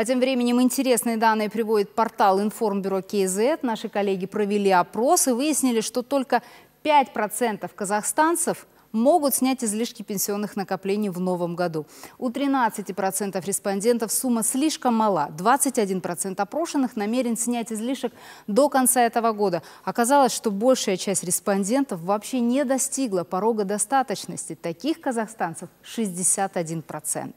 А тем временем интересные данные приводит портал «Информбюро КЗ». Наши коллеги провели опрос и выяснили, что только 5% казахстанцев – могут снять излишки пенсионных накоплений в новом году. У 13% респондентов сумма слишком мала. 21% опрошенных намерен снять излишек до конца этого года. Оказалось, что большая часть респондентов вообще не достигла порога достаточности. Таких казахстанцев 61%.